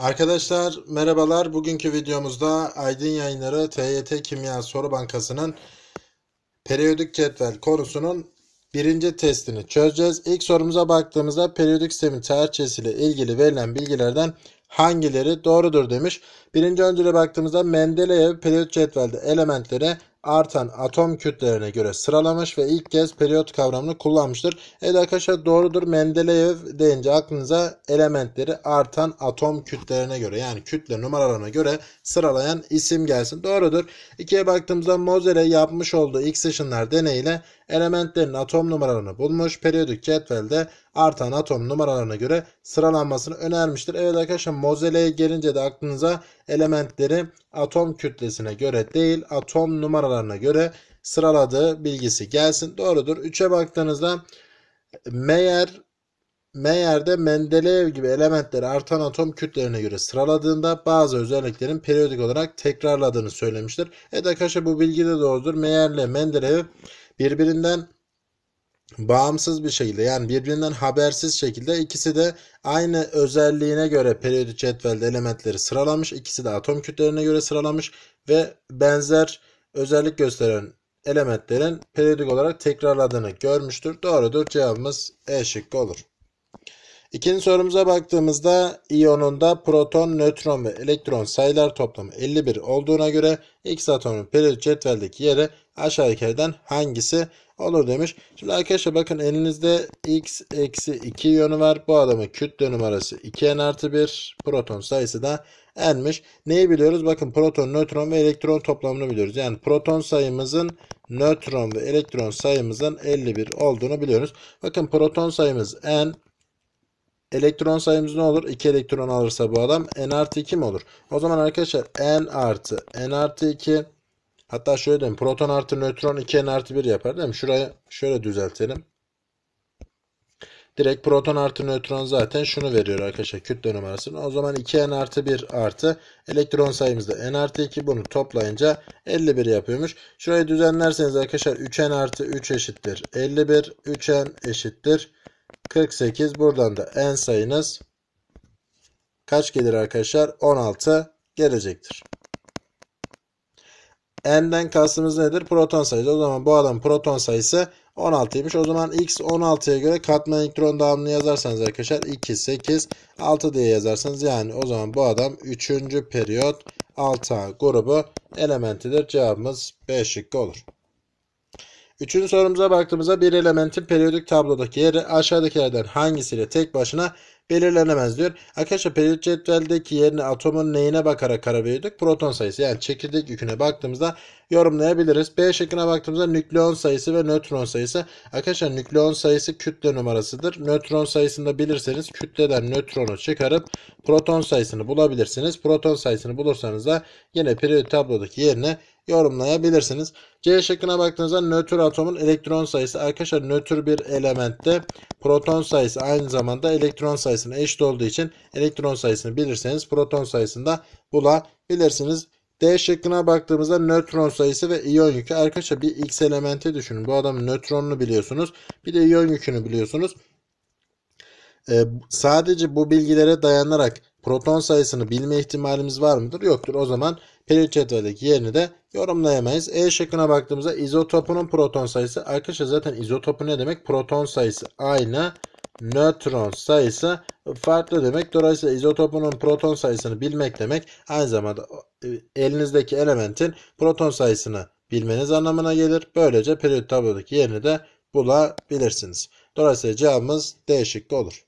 Arkadaşlar merhabalar. Bugünkü videomuzda Aydın Yayınları TYT Kimya Soru Bankası'nın periyodik cetvel konusunun birinci testini çözeceğiz. İlk sorumuza baktığımızda periyodik sistemin tarihçesiyle ilgili verilen bilgilerden hangileri doğrudur demiş. Birinci öncüle baktığımızda Mendeleev periyodik cetvelde elementlere artan atom kütlelerine göre sıralamış ve ilk kez periyot kavramını kullanmıştır. Evet arkadaşlar doğrudur. Mendeleev deyince aklınıza elementleri artan atom kütlelerine göre yani kütle numaralarına göre sıralayan isim gelsin. Doğrudur. İkiye baktığımızda Moser'e yapmış olduğu X ışınlar deneyiyle elementlerin atom numaralarını bulmuş. Periyodik cetvelde artan atom numaralarına göre sıralanmasını önermiştir. Evet arkadaşlar mozeleye gelince de aklınıza elementleri atom kütlesine göre değil atom numaralarına göre sıraladığı bilgisi gelsin. Doğrudur. 3'e baktığınızda Meyer de Mendeleev gibi elementleri artan atom kütlerine göre sıraladığında bazı özelliklerin periyodik olarak tekrarladığını söylemiştir. Evet arkadaşlar bu bilgi de doğrudur. Meyer ile Mendeleev birbirinden bağımsız bir şekilde yani birbirinden habersiz şekilde ikisi de aynı özelliğine göre periyodik cetvelde elementleri sıralamış. İkisi de atom kütlerine göre sıralamış ve benzer özellik gösteren elementlerin periyodik olarak tekrarladığını görmüştür. Doğrudur cevabımız E şıkkı olur. İkinci sorumuza baktığımızda iyonunda proton, nötron ve elektron sayılar toplamı 51 olduğuna göre X atomun periyodik cetveldeki yeri aşağıdakilerden hangisi olur demiş. Şimdi arkadaşlar bakın elinizde X eksi 2 iyonu var. Bu adamın kütle numarası 2N artı 1. Proton sayısı da N'miş. Neyi biliyoruz? Bakın proton, nötron ve elektron toplamını biliyoruz. Yani proton sayımızın nötron ve elektron sayımızın 51 olduğunu biliyoruz. Bakın proton sayımız N, Elektron sayımız ne olur? 2 elektron alırsa bu adam n artı 2 mi olur? O zaman arkadaşlar n artı n artı 2 hatta şöyle diyeyim proton artı nötron 2 n artı 1 yapar değil mi? Şurayı şöyle düzeltelim. Direkt proton artı nötron zaten şunu veriyor arkadaşlar kütle numarasını. O zaman 2n artı 1 artı elektron sayımız da n artı 2 bunu toplayınca 51 yapıyormuş. Şurayı düzenlerseniz arkadaşlar 3n artı 3 eşittir 51. 3n eşittir 48. Buradan da en sayınız kaç gelir arkadaşlar? 16 gelecektir. N'den kastımız nedir? Proton sayısı. O zaman bu adam proton sayısı 16'ymış. O zaman X 16'ya göre katman elektron dağılımını yazarsanız arkadaşlar 2, 8, 6 diye yazarsanız yani o zaman bu adam 3. periyot 6 grubu elementidir. Cevabımız B şıkkı olur. Üçüncü sorumuza baktığımızda bir elementin periyodik tablodaki yeri aşağıdakilerden hangisiyle tek başına belirlenemez diyor. Arkadaşlar periyodik cetveldeki yerini atomun neyine bakarak karabiyoduk? Proton sayısı yani çekirdek yüküne baktığımızda yorumlayabiliriz. B şıkkına baktığımızda nükleon sayısı ve nötron sayısı. Arkadaşlar nükleon sayısı kütle numarasıdır. Nötron sayısını da bilirseniz kütleden nötronu çıkarıp proton sayısını bulabilirsiniz. Proton sayısını bulursanız da yine periyodik tablodaki yerine yorumlayabilirsiniz. C şıkkına baktığınızda nötr atomun elektron sayısı arkadaşlar nötr bir elementte proton sayısı aynı zamanda elektron sayısına eşit olduğu için elektron sayısını bilirseniz proton sayısını da bulabilirsiniz. D şıkkına baktığımızda nötron sayısı ve iyon yükü. Arkadaşlar bir X elementi düşünün. Bu adamın nötronunu biliyorsunuz. Bir de iyon yükünü biliyorsunuz. Ee, sadece bu bilgilere dayanarak proton sayısını bilme ihtimalimiz var mıdır? Yoktur. O zaman Peril cetveldeki yerini de yorumlayamayız. E şıkkına baktığımızda izotopunun proton sayısı. Arkadaşlar zaten izotopu ne demek? Proton sayısı aynı. Nötron sayısı farklı demek. Dolayısıyla izotopunun proton sayısını bilmek demek aynı zamanda e, elinizdeki elementin proton sayısını bilmeniz anlamına gelir. Böylece periyot tablodaki yerini de bulabilirsiniz. Dolayısıyla cevabımız D şıkkı olur.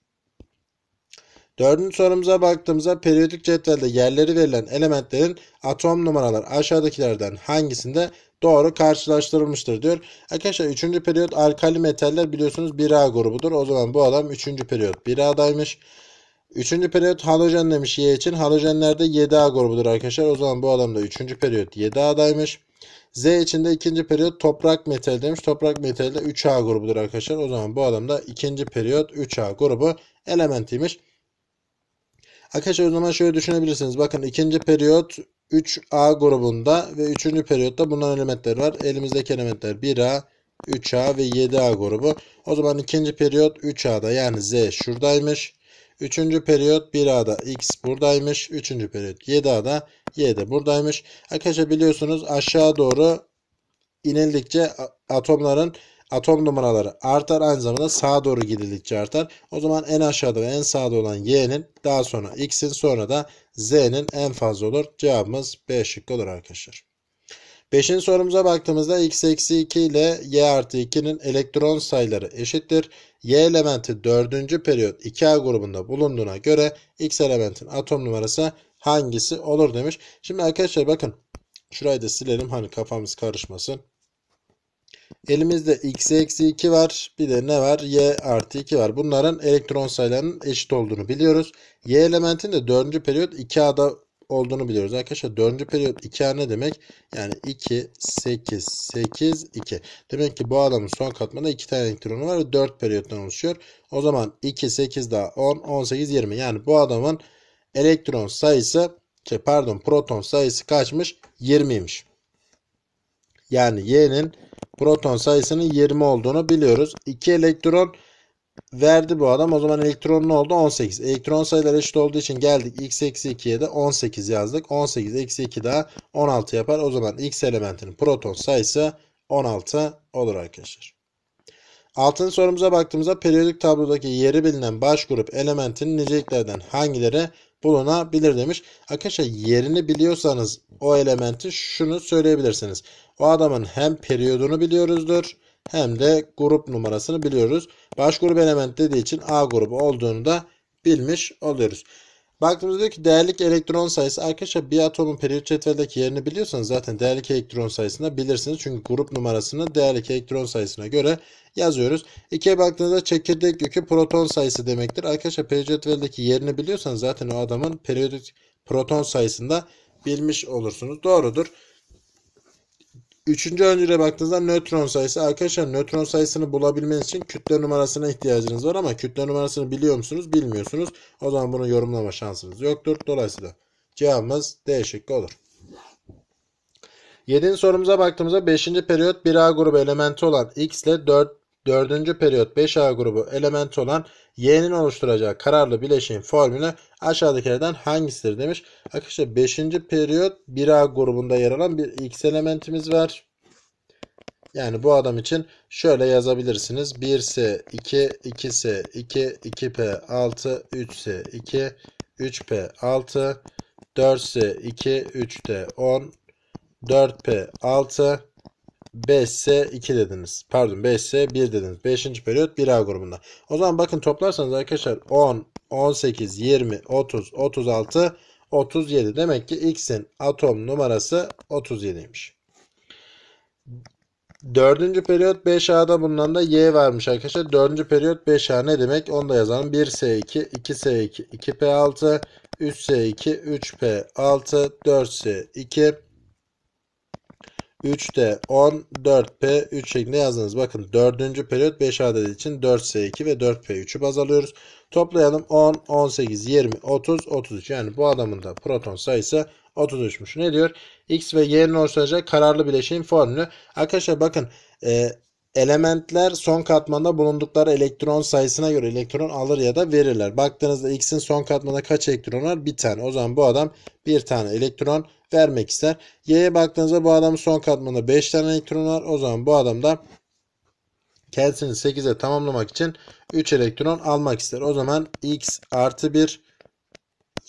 Dördüncü sorumuza baktığımızda periyodik cetvelde yerleri verilen elementlerin atom numaraları aşağıdakilerden hangisinde doğru karşılaştırılmıştır diyor. Arkadaşlar üçüncü periyot alkali metaller biliyorsunuz 1A grubudur. O zaman bu adam üçüncü periyot 1A'daymış. Üçüncü periyot halojen demiş Y için. Halojenlerde 7A grubudur arkadaşlar. O zaman bu adam da 3. periyot 7A'daymış. Z için de ikinci periyot toprak metal demiş. Toprak metali de 3A grubudur arkadaşlar. O zaman bu adam da 2. periyot 3A grubu elementiymiş. Arkadaşlar o zaman şöyle düşünebilirsiniz. Bakın ikinci periyot 3A grubunda ve üçüncü periyotta bunların elementleri var. Elimizdeki elementler 1A, 3A ve 7A grubu. O zaman ikinci periyot 3A'da yani Z şuradaymış. Üçüncü periyot 1A'da X buradaymış. Üçüncü periyot 7A'da Y de buradaymış. Arkadaşlar biliyorsunuz aşağı doğru inildikçe atomların atom numaraları artar aynı zamanda sağa doğru gidildikçe artar. O zaman en aşağıda ve en sağda olan y'nin daha sonra x'in sonra da z'nin en fazla olur. Cevabımız B şıkkı olur arkadaşlar. Beşinci sorumuza baktığımızda x eksi 2 ile y artı 2'nin elektron sayıları eşittir. Y elementi 4. periyot 2A grubunda bulunduğuna göre x elementin atom numarası hangisi olur demiş. Şimdi arkadaşlar bakın şurayı da silelim hani kafamız karışmasın. Elimizde x eksi 2 var. Bir de ne var? Y artı 2 var. Bunların elektron sayılarının eşit olduğunu biliyoruz. Y elementin de 4. periyot 2A'da olduğunu biliyoruz. Arkadaşlar 4. periyot 2A ne demek? Yani 2, 8, 8, 2. Demek ki bu adamın son katmanda 2 tane elektronu var ve 4 periyottan oluşuyor. O zaman 2, 8 daha 10, 18, 20. Yani bu adamın elektron sayısı, şey pardon proton sayısı kaçmış? 20'ymiş. Yani Y'nin Proton sayısının 20 olduğunu biliyoruz. 2 elektron verdi bu adam. O zaman elektron ne oldu? 18. Elektron sayıları eşit olduğu için geldik. X eksi 2'ye de 18 yazdık. 18 eksi 2 daha 16 yapar. O zaman X elementinin proton sayısı 16 olur arkadaşlar. Altın sorumuza baktığımızda periyodik tablodaki yeri bilinen baş grup elementinin niceliklerden hangileri bulunabilir demiş. Arkadaşlar yerini biliyorsanız o elementi şunu söyleyebilirsiniz. Bu adamın hem periyodunu biliyoruzdur hem de grup numarasını biliyoruz. Baş grup element dediği için A grubu olduğunu da bilmiş oluyoruz. Baktığımızda ki değerlik elektron sayısı arkadaşlar bir atomun periyot cetveldeki yerini biliyorsanız zaten değerlik elektron sayısını bilirsiniz. Çünkü grup numarasını değerlik elektron sayısına göre yazıyoruz. İkiye baktığınızda çekirdek yükü proton sayısı demektir. Arkadaşlar periyot cetveldeki yerini biliyorsanız zaten o adamın periyodik proton sayısında bilmiş olursunuz. Doğrudur. Üçüncü öncüle baktığınızda nötron sayısı. Arkadaşlar nötron sayısını bulabilmeniz için kütle numarasına ihtiyacınız var ama kütle numarasını biliyor musunuz? Bilmiyorsunuz. O zaman bunu yorumlama şansınız yoktur. Dolayısıyla cevabımız değişik olur. 7. sorumuza baktığımızda 5. periyot bir a grubu elementi olan X ile 4 Dördüncü periyot 5A grubu element olan Y'nin oluşturacağı kararlı bileşiğin formülü aşağıdakilerden hangisidir demiş. Arkadaşlar 5. periyot 1A grubunda yer alan bir X elementimiz var. Yani bu adam için şöyle yazabilirsiniz. 1S 2, 2S 2, 2P 6, 3S 2, 3P 6, 4S 2, 3T 10, 4P 6, BS2 dediniz. Pardon BS1 dediniz. 5. periyot 1A grubunda. O zaman bakın toplarsanız arkadaşlar 10, 18, 20, 30, 36, 37. Demek ki X'in atom numarası 37'ymiş. 4. periyot 5A'da bulunan da Y varmış arkadaşlar. 4. periyot 5A ne demek? Onu da yazalım. 1S2, 2S2, 2P6, 3S2, 3P6, 4S2, 3D 10, 4P 3 şeklinde yazdınız. Bakın 4. periyot 5 adet için 4S2 ve 4P3'ü baz alıyoruz. Toplayalım 10, 18, 20, 30, 33. Yani bu adamın da proton sayısı 33'müş. Ne diyor? X ve Y'nin oluşturacak kararlı bileşiğin formülü. Arkadaşlar bakın e, elementler son katmanda bulundukları elektron sayısına göre elektron alır ya da verirler. Baktığınızda X'in son katmanda kaç elektron var? Bir tane. O zaman bu adam bir tane elektron vermek ister. Y'ye baktığınızda bu adamın son katmanında 5 tane elektron var. O zaman bu adam da kendisini 8'e tamamlamak için 3 elektron almak ister. O zaman x artı 1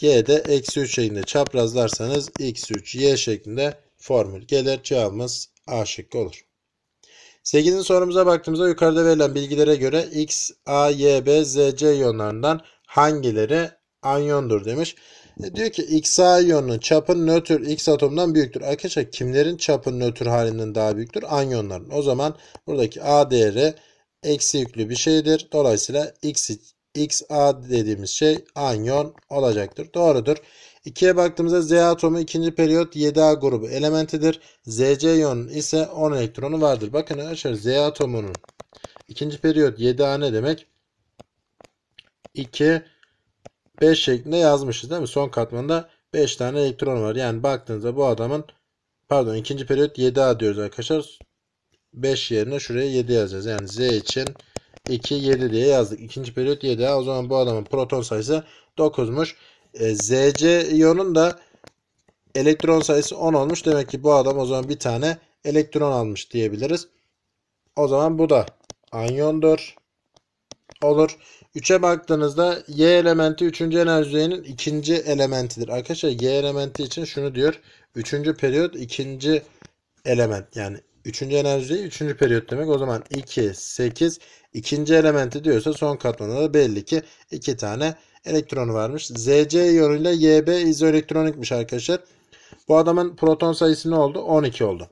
y de eksi 3 şeklinde çaprazlarsanız x 3 y şeklinde formül gelir. Cevabımız A şıkkı olur. 8. sorumuza baktığımızda yukarıda verilen bilgilere göre X, A, Y, B, Z, C yonlarından hangileri anyondur demiş. E, diyor ki X anyonun çapı nötr X atomundan büyüktür. Arkadaşlar kimlerin çapı nötr halinden daha büyüktür? Anyonların. O zaman buradaki A değeri eksi yüklü bir şeydir. Dolayısıyla X, X A dediğimiz şey anyon olacaktır. Doğrudur. 2'ye baktığımızda Z atomu 2. periyot 7A grubu elementidir. ZC yonun ise 10 elektronu vardır. Bakın arkadaşlar Z atomunun 2. periyot 7A ne demek? 2 5 şeklinde yazmışız değil mi? Son katmanda 5 tane elektron var. Yani baktığınızda bu adamın pardon ikinci periyot 7A diyoruz arkadaşlar. 5 yerine şuraya 7 yazacağız. Yani Z için 2 7 diye yazdık. İkinci periyot 7A. O zaman bu adamın proton sayısı 9'muş. E, ZC iyonun da elektron sayısı 10 olmuş. Demek ki bu adam o zaman bir tane elektron almış diyebiliriz. O zaman bu da anyondur olur. 3'e baktığınızda y elementi 3. enerji düzeyinin ikinci elementidir. Arkadaşlar y elementi için şunu diyor. 3. periyot ikinci element yani 3. enerji düzeyi 3. periyot demek. O zaman 2, 8 ikinci elementi diyorsa son katmanda da belli ki 2 tane elektronu varmış. ZC yönüyle YB izoelektronikmiş arkadaşlar. Bu adamın proton sayısı ne oldu? 12 oldu.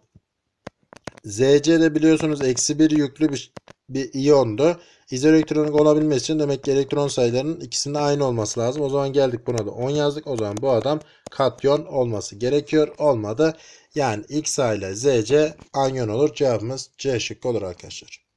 ZC de biliyorsunuz eksi 1 yüklü bir bir iyondu. İzoelektronik olabilmesi için demek ki elektron sayılarının ikisinin aynı olması lazım. O zaman geldik buna da 10 yazdık. O zaman bu adam katyon olması gerekiyor. Olmadı. Yani X ile ZC anyon olur. Cevabımız C şıkkı olur arkadaşlar.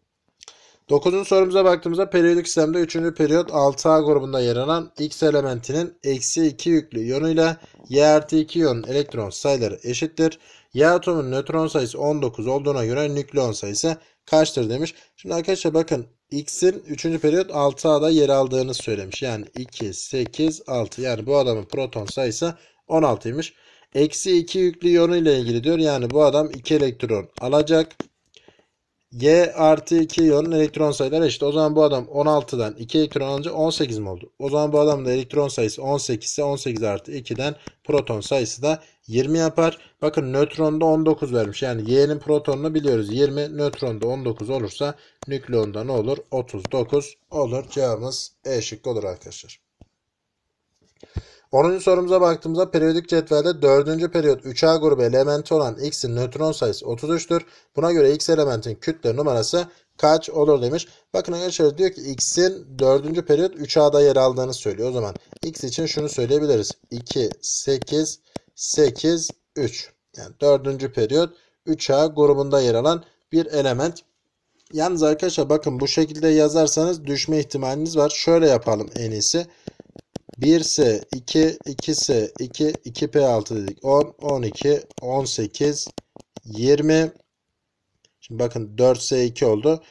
9. sorumuza baktığımızda periyodik sistemde 3. periyot 6A grubunda yer alan X elementinin eksi 2 yüklü yonuyla Y artı 2 yonun elektron sayıları eşittir. Y atomun nötron sayısı 19 olduğuna göre nükleon sayısı kaçtır demiş. Şimdi arkadaşlar bakın X'in 3. periyot 6A'da yer aldığını söylemiş. Yani 2, 8, 6 yani bu adamın proton sayısı 16'ymış. Eksi 2 yüklü yonu ile ilgili diyor. Yani bu adam 2 elektron alacak. Y artı 2 iyonun elektron sayıları eşit. O zaman bu adam 16'dan 2 elektron alınca 18 mi oldu? O zaman bu adamın elektron sayısı 18 ise 18 artı 2'den proton sayısı da 20 yapar. Bakın nötronda 19 vermiş. Yani Y'nin protonunu biliyoruz. 20 nötronda 19 olursa nükleonda ne olur? 39 olur. Cevabımız E şıkkı olur arkadaşlar. 10. sorumuza baktığımızda periyodik cetvelde 4. periyot 3A grubu elementi olan X'in nötron sayısı 33'tür. Buna göre X elementin kütle numarası kaç olur demiş. Bakın arkadaşlar diyor ki X'in 4. periyot 3A'da yer aldığını söylüyor. O zaman X için şunu söyleyebiliriz. 2, 8, 8, 3. Yani 4. periyot 3A grubunda yer alan bir element. Yalnız arkadaşlar bakın bu şekilde yazarsanız düşme ihtimaliniz var. Şöyle yapalım en iyisi. 1S, 2, 2S, 2, 2P6 dedik. 10, 12, 18, 20. Şimdi bakın 4S2 oldu.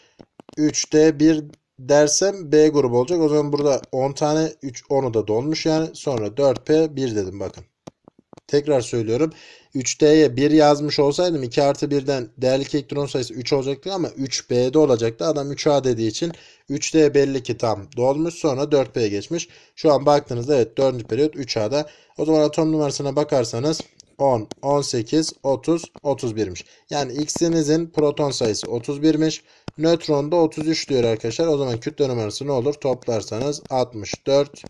3D1 dersem B grubu olacak. O zaman burada 10 tane 3 10'u da dolmuş yani. Sonra 4P1 dedim bakın. Tekrar söylüyorum. 3D'ye 1 yazmış olsaydım 2 artı 1'den değerlik elektron sayısı 3 olacaktı ama 3B'de olacaktı. Adam 3A dediği için 3D belli ki tam dolmuş sonra 4B'ye geçmiş. Şu an baktığınızda evet 4. periyot 3A'da. O zaman atom numarasına bakarsanız 10, 18, 30, 31'miş. Yani X'inizin proton sayısı 31'miş. Nötron da 33 diyor arkadaşlar. O zaman kütle numarası ne olur? Toplarsanız 64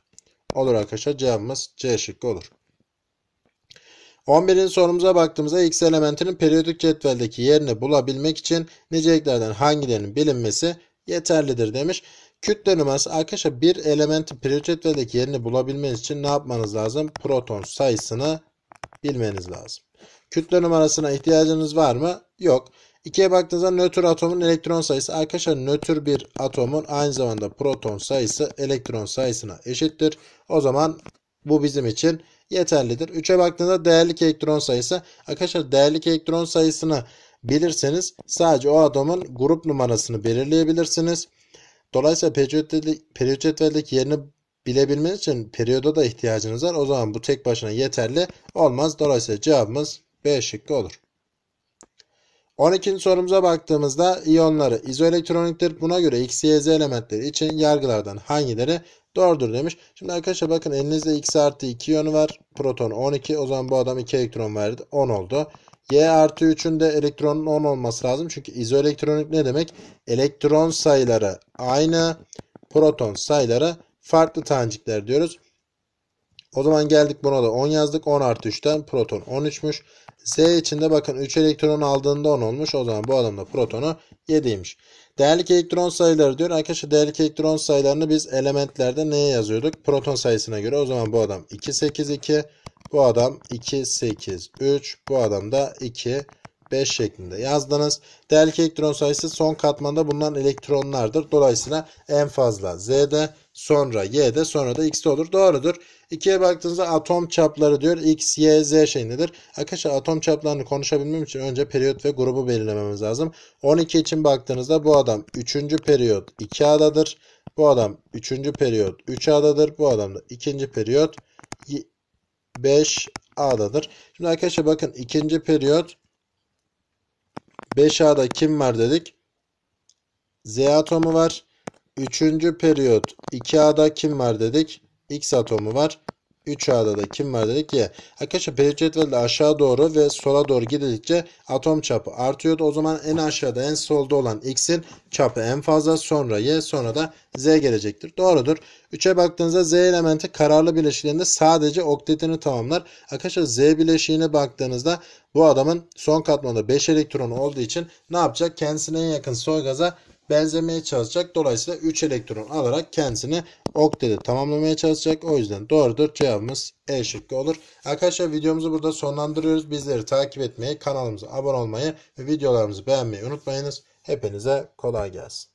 olur arkadaşlar. Cevabımız C şıkkı olur. 11'in sorumuza baktığımızda x elementinin periyodik cetveldeki yerini bulabilmek için niceliklerden hangilerinin bilinmesi yeterlidir demiş. Kütle numarası arkadaşlar bir elementin periyodik cetveldeki yerini bulabilmeniz için ne yapmanız lazım? Proton sayısını bilmeniz lazım. Kütle numarasına ihtiyacınız var mı? Yok. 2'ye baktığınızda nötr atomun elektron sayısı arkadaşlar nötr bir atomun aynı zamanda proton sayısı elektron sayısına eşittir. O zaman bu bizim için yeterlidir. 3'e baktığında değerlik elektron sayısı. Arkadaşlar değerlik elektron sayısını bilirseniz sadece o atomun grup numarasını belirleyebilirsiniz. Dolayısıyla periyot cetveldeki yerini bilebilmeniz için periyoda da ihtiyacınız var. O zaman bu tek başına yeterli olmaz. Dolayısıyla cevabımız B şıkkı olur. 12. sorumuza baktığımızda iyonları izoelektroniktir. Buna göre X, Y, Z elementleri için yargılardan hangileri doğrudur demiş. Şimdi arkadaşlar bakın elinizde X artı 2 iyonu var. Proton 12. O zaman bu adam 2 elektron verdi. 10 oldu. Y artı 3'ün de elektronun 10 olması lazım. Çünkü izoelektronik ne demek? Elektron sayıları aynı. Proton sayıları farklı tanecikler diyoruz. O zaman geldik buna da 10 yazdık. 10 artı 3'ten proton 13'müş. Z içinde bakın 3 elektron aldığında 10 olmuş. O zaman bu adamda protonu 7'ymiş. Değerlik elektron sayıları diyor. Arkadaşlar değerlik elektron sayılarını biz elementlerde neye yazıyorduk? Proton sayısına göre. O zaman bu adam 2, 8, 2. Bu adam 2, 8, 3. Bu adam da 2, 5 şeklinde yazdınız. Değerli elektron sayısı son katmanda bulunan elektronlardır. Dolayısıyla en fazla Z'de sonra Y'de sonra da X'de olur. Doğrudur. 2'ye baktığınızda atom çapları diyor. X, Y, Z şeklindedir. Arkadaşlar atom çaplarını konuşabilmem için önce periyot ve grubu belirlememiz lazım. 12 için baktığınızda bu adam 3. periyot 2A'dadır. Bu adam 3. periyot 3A'dadır. Bu adam da 2. periyot 5A'dadır. Şimdi arkadaşlar bakın 2. periyot 5A'da kim var dedik? Z atomu var. Üçüncü periyot 2A'da kim var dedik? X atomu var. 3 A'da da kim var dedik ya. Arkadaşlar periyot cetvelde aşağı doğru ve sola doğru gidildikçe atom çapı artıyordu. O zaman en aşağıda en solda olan X'in çapı en fazla sonra Y sonra da Z gelecektir. Doğrudur. 3'e baktığınızda Z elementi kararlı bileşiklerinde sadece oktetini tamamlar. Arkadaşlar Z bileşiğine baktığınızda bu adamın son katmanda 5 elektron olduğu için ne yapacak? Kendisine en yakın soy gaza benzemeye çalışacak. Dolayısıyla 3 elektron alarak kendisini oktede tamamlamaya çalışacak. O yüzden doğrudur. Cevabımız E şıkkı olur. Arkadaşlar videomuzu burada sonlandırıyoruz. Bizleri takip etmeyi, kanalımıza abone olmayı ve videolarımızı beğenmeyi unutmayınız. Hepinize kolay gelsin.